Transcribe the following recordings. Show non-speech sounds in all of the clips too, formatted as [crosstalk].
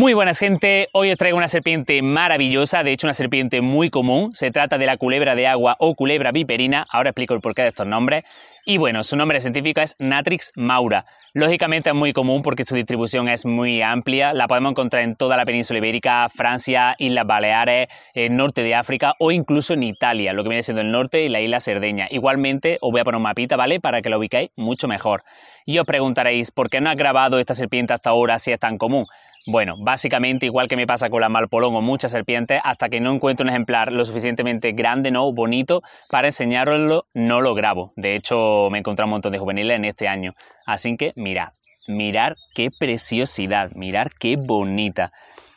Muy buenas gente, hoy os traigo una serpiente maravillosa, de hecho una serpiente muy común, se trata de la culebra de agua o culebra viperina, ahora explico el porqué de estos nombres, y bueno, su nombre científico es Natrix maura. Lógicamente es muy común porque su distribución es muy amplia, la podemos encontrar en toda la península ibérica, Francia, Islas Baleares, el eh, norte de África o incluso en Italia, lo que viene siendo el norte y la isla Cerdeña. Igualmente os voy a poner un mapita, ¿vale? Para que la ubicáis mucho mejor. Y os preguntaréis, ¿por qué no ha grabado esta serpiente hasta ahora si es tan común? Bueno, básicamente igual que me pasa con la malpolón o muchas serpientes, hasta que no encuentro un ejemplar lo suficientemente grande, ¿no? Bonito, para enseñaroslo, no lo grabo. De hecho, me encontrado un montón de juveniles en este año. Así que mirad, mirar qué preciosidad, mirar qué bonita.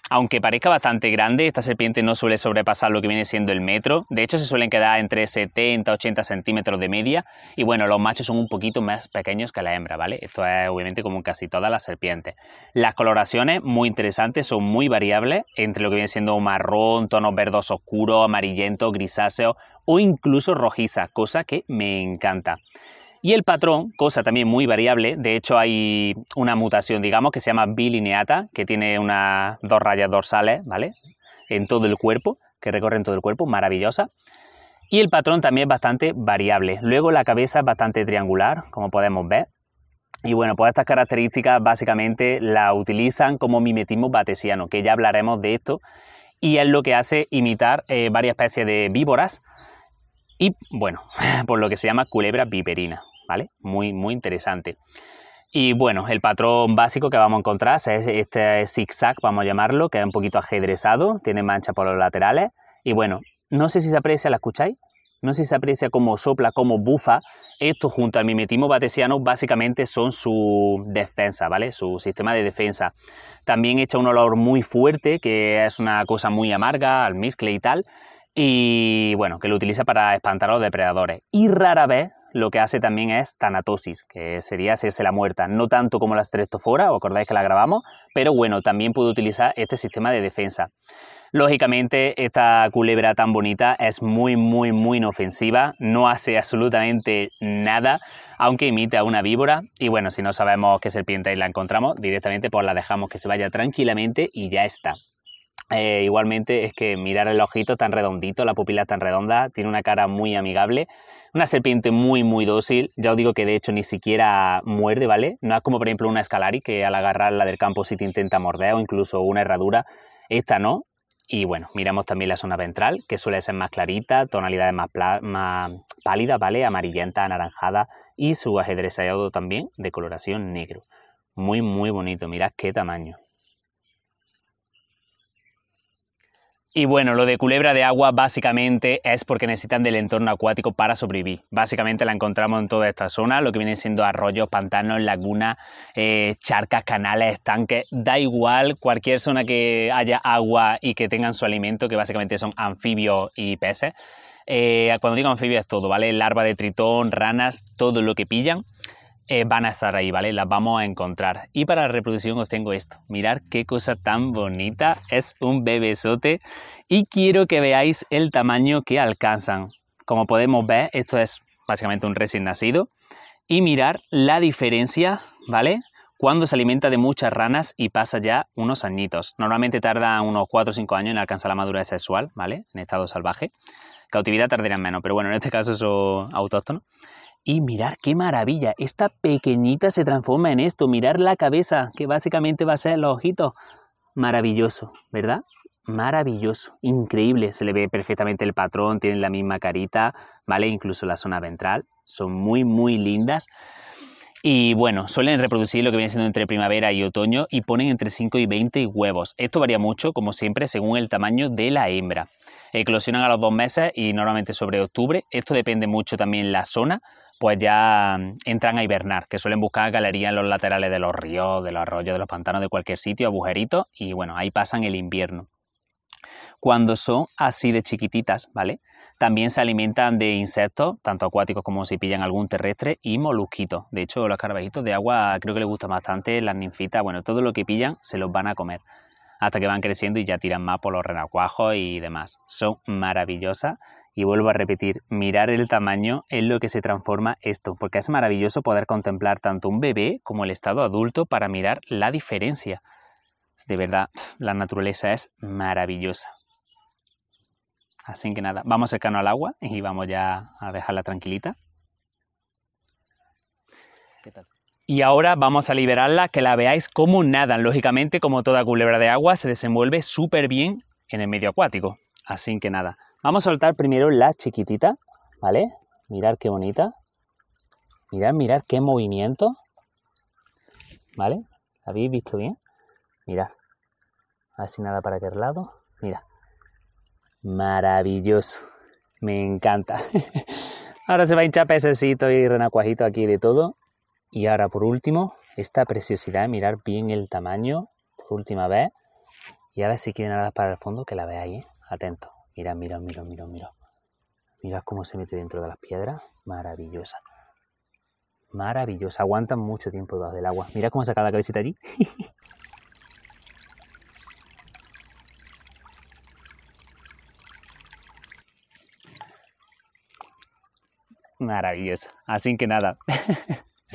Aunque parezca bastante grande, esta serpiente no suele sobrepasar lo que viene siendo el metro. De hecho, se suelen quedar entre 70 y 80 centímetros de media. Y bueno, los machos son un poquito más pequeños que la hembra, ¿vale? Esto es obviamente como en casi todas las serpientes. Las coloraciones, muy interesantes, son muy variables entre lo que viene siendo marrón, tonos verdos oscuros, amarillentos, grisáceos o incluso rojiza, cosa que me encanta. Y el patrón, cosa también muy variable, de hecho hay una mutación, digamos, que se llama bilineata, que tiene unas dos rayas dorsales, ¿vale? En todo el cuerpo, que recorren todo el cuerpo, maravillosa. Y el patrón también es bastante variable. Luego la cabeza es bastante triangular, como podemos ver. Y bueno, pues estas características básicamente la utilizan como mimetismo batesiano, que ya hablaremos de esto, y es lo que hace imitar eh, varias especies de víboras y, bueno, [laughs] por lo que se llama culebra viperina. Muy, muy interesante. Y bueno, el patrón básico que vamos a encontrar este es este zigzag, vamos a llamarlo, que es un poquito ajedrezado, tiene mancha por los laterales. Y bueno, no sé si se aprecia, ¿la escucháis? No sé si se aprecia cómo sopla, cómo bufa. Esto junto al mimetismo batesiano básicamente son su defensa, ¿vale? Su sistema de defensa. También echa un olor muy fuerte, que es una cosa muy amarga, al miscle y tal. Y bueno, que lo utiliza para espantar a los depredadores. Y rara vez lo que hace también es tanatosis, que sería hacerse la muerta, no tanto como la estreptofora, os acordáis que la grabamos, pero bueno, también puede utilizar este sistema de defensa. Lógicamente, esta culebra tan bonita es muy, muy, muy inofensiva, no hace absolutamente nada, aunque imita a una víbora. Y bueno, si no sabemos qué serpiente la encontramos, directamente pues la dejamos que se vaya tranquilamente y ya está. Eh, igualmente es que mirar el ojito tan redondito, la pupila tan redonda, tiene una cara muy amigable, una serpiente muy muy dócil, ya os digo que de hecho ni siquiera muerde, ¿vale? No es como por ejemplo una escalari que al agarrarla del campo si te intenta morder o incluso una herradura, esta no. Y bueno, miramos también la zona ventral, que suele ser más clarita, tonalidades más, más pálidas, ¿vale? Amarillenta, anaranjada y su ajedrezado también de coloración negro. Muy muy bonito, mirad qué tamaño. Y bueno, lo de culebra de agua básicamente es porque necesitan del entorno acuático para sobrevivir. Básicamente la encontramos en toda esta zona, lo que vienen siendo arroyos, pantanos, lagunas, eh, charcas, canales, estanques, da igual cualquier zona que haya agua y que tengan su alimento, que básicamente son anfibios y peces. Eh, cuando digo anfibios es todo, ¿vale? Larva de tritón, ranas, todo lo que pillan. Eh, van a estar ahí, ¿vale? Las vamos a encontrar. Y para la reproducción os tengo esto. Mirad qué cosa tan bonita. Es un bebesote. Y quiero que veáis el tamaño que alcanzan. Como podemos ver, esto es básicamente un recién nacido. Y mirar la diferencia, ¿vale? Cuando se alimenta de muchas ranas y pasa ya unos añitos. Normalmente tarda unos 4 o 5 años en alcanzar la madurez sexual, ¿vale? En estado salvaje. Cautividad tardaría menos, pero bueno, en este caso es autóctono y mirar qué maravilla, esta pequeñita se transforma en esto, mirar la cabeza, que básicamente va a ser el ojitos. Maravilloso, ¿verdad? Maravilloso, increíble, se le ve perfectamente el patrón, tienen la misma carita, ¿vale? Incluso la zona ventral, son muy, muy lindas. Y bueno, suelen reproducir lo que viene siendo entre primavera y otoño y ponen entre 5 y 20 huevos. Esto varía mucho, como siempre, según el tamaño de la hembra. Eclosionan a los dos meses y normalmente sobre octubre. Esto depende mucho también la zona, pues ya mm, entran a hibernar, que suelen buscar galerías en los laterales de los ríos, de los arroyos, de los pantanos, de cualquier sitio, agujeritos, y bueno, ahí pasan el invierno. Cuando son así de chiquititas, ¿vale? También se alimentan de insectos, tanto acuáticos como si pillan algún terrestre, y molusquitos. De hecho, los carvajitos de agua creo que les gusta bastante, las ninfitas, bueno, todo lo que pillan se los van a comer hasta que van creciendo y ya tiran más por los renacuajos y demás. Son maravillosas y vuelvo a repetir, mirar el tamaño es lo que se transforma esto, porque es maravilloso poder contemplar tanto un bebé como el estado adulto para mirar la diferencia. De verdad, la naturaleza es maravillosa. Así que nada, vamos cercano al agua y vamos ya a dejarla tranquilita. Y ahora vamos a liberarla, que la veáis como nada. Lógicamente, como toda culebra de agua, se desenvuelve súper bien en el medio acuático. Así que nada, Vamos a soltar primero la chiquitita, ¿vale? Mirar qué bonita. Mirar, mirar qué movimiento. ¿Vale? ¿La habéis visto bien? Mirad. Así nada para aquel lado. Mira. Maravilloso. Me encanta. [laughs] ahora se va a hinchar pececito y renacuajito aquí de todo. Y ahora por último, esta preciosidad, mirar bien el tamaño por última vez. Y a ver si quieren nada para el fondo, que la veáis, ¿eh? atento. Mira, mira, mira, mira, mira. Mirad cómo se mete dentro de las piedras. Maravillosa. Maravillosa. Aguantan mucho tiempo debajo del agua. Mira cómo saca la cabecita allí. [laughs] Maravillosa. Así que nada. [laughs]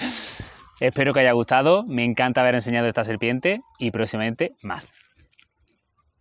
Espero que haya gustado. Me encanta haber enseñado esta serpiente y próximamente más.